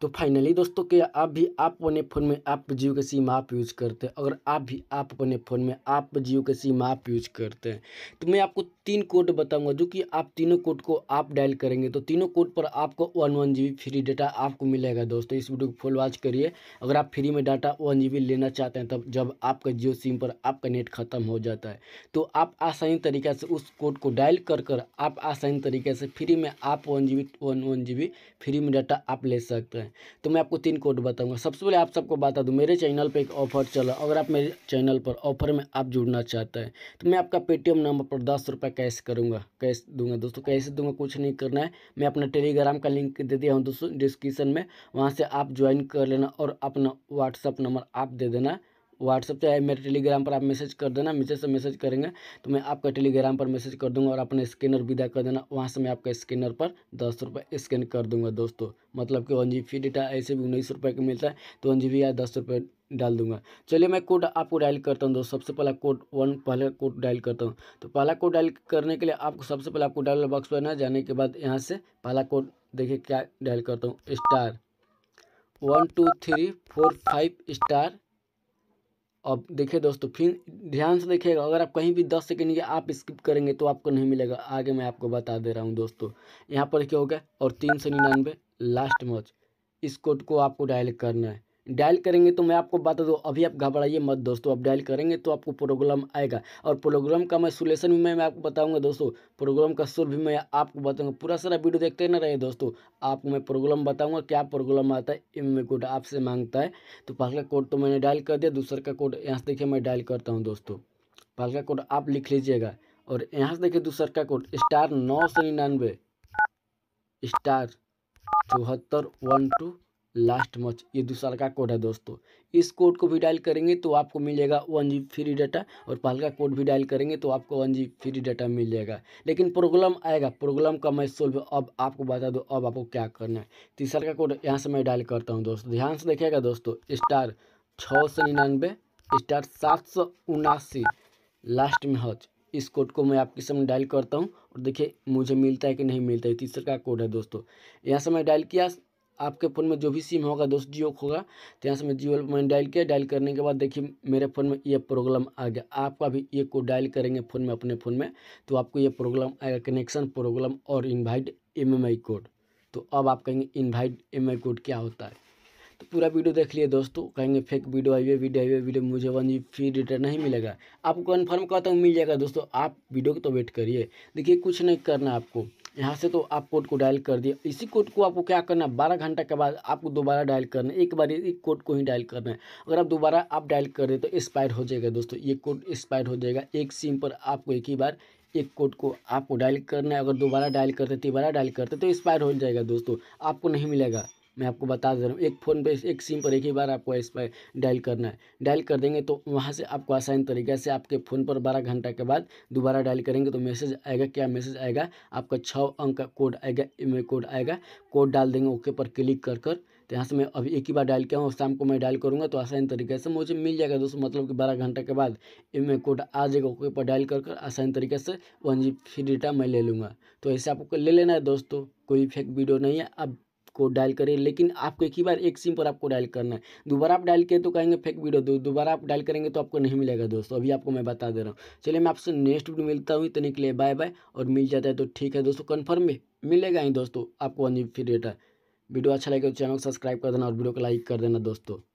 तो फाइनली दोस्तों क्या आप भी आप अपने फ़ोन में आप जियो के सिम आप यूज़ करते हैं अगर आप भी आप अपने फ़ोन में आप जियो के सिम आप यूज़ करते हैं तो मैं आपको तीन कोड बताऊंगा जो कि आप तीनों कोड को आप डायल करेंगे तो तीनों कोड पर आपको one one G free data आपको मिलेगा दोस्तों इस वीडियो को फुल वॉच करिए अगर आप फ्री में डाटा वन जी लेना चाहते हैं तब जब आपका जियो सिम पर आपका नेट ख़त्म हो जाता है तो आप आसानी तरीके से उस कोड को डायल कर कर आप आसानी तरीके से फ्री में आप one G one one G free में डाटा आप ले सकते हैं तो मैं आपको तीन कोड बताऊंगा सबसे पहले आप सबको बता दूं मेरे चैनल पे एक ऑफर चला अगर आप मेरे चैनल पर ऑफर में आप जुड़ना चाहते हैं तो मैं आपका पेटीएम नंबर पर दस रुपये कैश करूँगा कैश दूंगा दोस्तों कैसे दूंगा कुछ नहीं करना है मैं अपना टेलीग्राम का लिंक दे दिया हूँ दोस्तों डिस्क्रिप्सन में वहाँ से आप ज्वाइन कर लेना और अपना व्हाट्सअप नंबर आप दे देना व्हाट्सअप से आए मेरे टेलीग्राम पर आप मैसेज कर देना मैसेज से मैसेज करेंगे तो मैं आपका टेलीग्राम पर मैसेज कर दूंगा और अपना स्कैनर विदा कर देना वहाँ से मैं आपका स्कैनर पर दस रुपये स्कैन कर दूंगा दोस्तों मतलब कि वन जी फी डेटा ऐसे भी उन्नीस रुपये का मिलता है तो वन जी या दस रुपये डाल दूंगा चलिए मैं कोड आपको डायल करता हूँ दोस्तों सबसे पहला कोड वन पहला कोड डायल करता हूँ तो पहला कोड डायल करने के लिए आपको सबसे पहले आपको डायल बॉक्स पर ना जाने के बाद यहाँ से पहला कोड देखिए क्या डायल करता हूँ star one two three four five star अब देखिए दोस्तों फिर ध्यान से देखिएगा अगर आप कहीं भी दस सेकेंड या आप स्किप करेंगे तो आपको नहीं मिलेगा आगे मैं आपको बता दे रहा हूँ दोस्तों यहाँ पर क्या हो गया और तीन सौ निन्यानवे लास्ट मच इस कोड को आपको डायल करना है डायल करेंगे तो मैं आपको बता दूँ अभी आप घबराइए मत दोस्तों आप डायल करेंगे तो आपको प्रोग्राम आएगा और प्रोग्राम का मैं सोलेशन भी मैं आपको बताऊँगा दोस्तों प्रोग्राम का सुर भी मैं आपको बताऊँगा पूरा सारा वीडियो देखते ना रहे दोस्तों आपको मैं प्रोग्राम बताऊँगा क्या प्रोग्राम आता है एम में कोड आपसे मांगता है तो पहला कोड तो मैंने डायल कर दिया दूसरा का कोड यहाँ से देखिए मैं डायल करता हूँ दोस्तों पहला कोड आप लिख लीजिएगा और यहाँ से देखिए दूसरा का कोड स्टार नौ सौ निन्यानवे स्टार चौहत्तर वन टू लास्ट मच ये दूसरा का कोड है दोस्तों इस कोड को भी डायल करेंगे तो आपको मिलेगा वन जी फ्री डाटा और पहल का कोड भी डायल करेंगे तो आपको वन जी फ्री डाटा मिल जाएगा लेकिन प्रॉब्लम आएगा प्रॉब्लम का मैं सोल्व अब आपको बता दो अब आपको क्या करना है तीसरा का कोड यहाँ से मैं डायल करता हूँ दोस्तों ध्यान से देखिएगा दोस्तों स्टार छः सौ निन्यानवे स्टार सात सौ उनासी लास्ट में हज इस कोड को मैं आपके सामने डायल करता हूँ और देखिए मुझे मिलता है कि नहीं मिलता है तीसरा का कोड है दोस्तों यहाँ से मैं डायल किया आपके फ़ोन में जो भी सिम होगा दोस्त जियो होगा तो यहाँ से मैं जियो मैंने डायल किया डायल करने के बाद देखिए मेरे फ़ोन में ये प्रॉब्लम आ गया आपका भी ये को डायल करेंगे फ़ोन में अपने फ़ोन में तो आपको ये प्रॉब्लम आएगा कनेक्शन प्रॉब्लम और इन्वाइट एम कोड तो अब आप कहेंगे इन्वाइट एम कोड क्या होता है तो पूरा वीडियो देख लिए दोस्तों कहेंगे फेक वीडियो आई हुए वीडियो आई हुए वीडियो मुझे वन जी फ्री डेटा नहीं मिलेगा आपको कन्फर्म करता हूँ मिल जाएगा दोस्तों आप वीडियो को तो वेट करिए देखिए कुछ नहीं करना आपको यहाँ से तो आप कोड को डायल कर दिया इसी कोड को आपको क्या करना है बारह घंटा के बाद आपको दोबारा डायल करना है एक बार एक कोड को ही डायल करना है अगर आप दोबारा आप डायल कर रहे तो एक्सपायर हो जाएगा दोस्तों ये कोड एक्सपायर हो जाएगा एक सिम पर आपको एक ही बार एक कोड को आपको डायल करना है अगर दोबारा डायल करते बारह डायल करते तो एक्सपायर हो जाएगा दोस्तों आपको नहीं मिलेगा मैं आपको बता दे रहा हूँ एक फ़ोन पे एक सिम पर एक ही बार आपको इस पर डायल करना है डायल कर देंगे तो वहाँ से आपको आसान तरीके से आपके फ़ोन पर बारह घंटा के बाद दोबारा डायल करेंगे तो मैसेज आएगा क्या मैसेज आएगा आपका छः अंक का कोड आएगा ई कोड आएगा कोड डाल देंगे ओके पर क्लिक कर कर तो यहाँ से मैं अभी एक ही बार डायल किया हूँ शाम को मैं डायल करूँगा तो आसान तरीके से मुझे मिल जाएगा दोस्तों मतलब कि बारह घंटा के बाद एम कोड आ जाएगा ओके पर डायल कर कर आसान तरीके से वन जी फ्री डेटा मैं ले लूँगा तो ऐसे आपको ले लेना है दोस्तों कोई फेक वीडियो नहीं है आप को डायल करें लेकिन आपको एक ही बार एक सिम पर आपको डायल करना है दोबारा आप डायल करें तो कहेंगे फेक वीडियो दो दोबारा आप डायल करेंगे तो आपको नहीं मिलेगा दोस्तों अभी आपको मैं बता दे रहा हूँ चलिए मैं आपसे नेक्स्ट वीडियो मिलता हूँ इतने के लिए बाय बाय और मिल जाता है तो ठीक है दोस्तों कन्फर्म में मिलेगा ही दोस्तों आपको वन जी डेटा वीडियो अच्छा लगे तो चैनल को सब्सक्राइब कर देना और वीडियो को लाइक कर देना दोस्तों